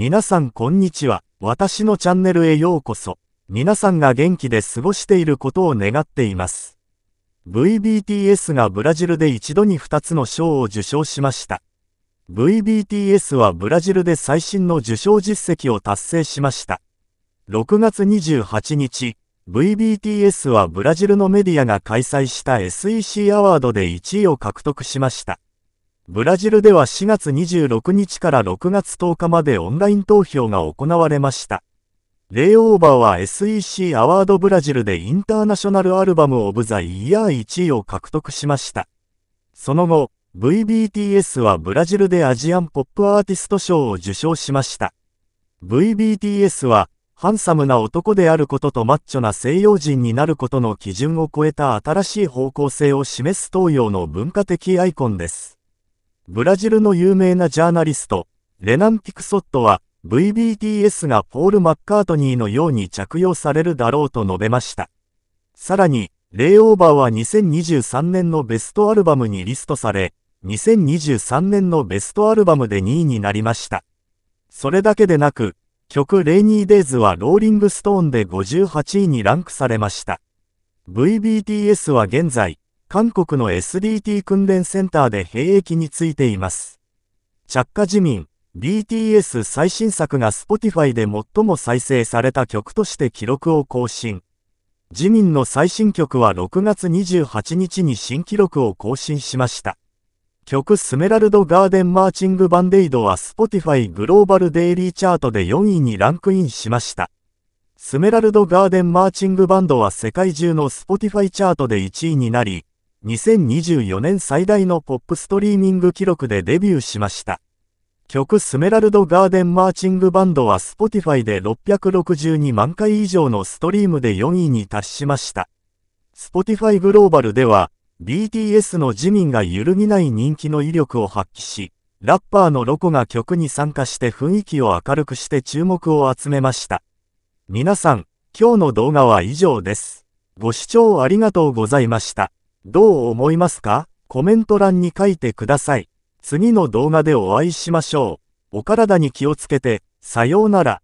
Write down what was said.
皆さんこんにちは。私のチャンネルへようこそ。皆さんが元気で過ごしていることを願っています。VBTS がブラジルで一度に2つの賞を受賞しました。VBTS はブラジルで最新の受賞実績を達成しました。6月28日、VBTS はブラジルのメディアが開催した SEC アワードで1位を獲得しました。ブラジルでは4月26日から6月10日までオンライン投票が行われました。レイオーバーは SEC アワードブラジルでインターナショナルアルバムオブザイヤー1位を獲得しました。その後、VBTS はブラジルでアジアンポップアーティスト賞を受賞しました。VBTS は、ハンサムな男であることとマッチョな西洋人になることの基準を超えた新しい方向性を示す東洋の文化的アイコンです。ブラジルの有名なジャーナリスト、レナン・ピクソットは、VBTS がポール・マッカートニーのように着用されるだろうと述べました。さらに、レイオーバーは2023年のベストアルバムにリストされ、2023年のベストアルバムで2位になりました。それだけでなく、曲レイニーデイズはローリングストーンで58位にランクされました。VBTS は現在、韓国の SDT 訓練センターで兵役についています。着火自民、BTS 最新作が Spotify で最も再生された曲として記録を更新。自民の最新曲は6月28日に新記録を更新しました。曲スメラルド・ガーデン・マーチング・バンデイドは Spotify グローバル・デイリーチャートで4位にランクインしました。スメラルド・ガーデン・マーチング・バンドは世界中の Spotify チャートで1位になり、2024年最大のポップストリーミング記録でデビューしました。曲スメラルド・ガーデン・マーチング・バンドは Spotify で662万回以上のストリームで4位に達しました。Spotify グローバルでは BTS の自民が揺るぎない人気の威力を発揮し、ラッパーのロコが曲に参加して雰囲気を明るくして注目を集めました。皆さん、今日の動画は以上です。ご視聴ありがとうございました。どう思いますかコメント欄に書いてください。次の動画でお会いしましょう。お体に気をつけて、さようなら。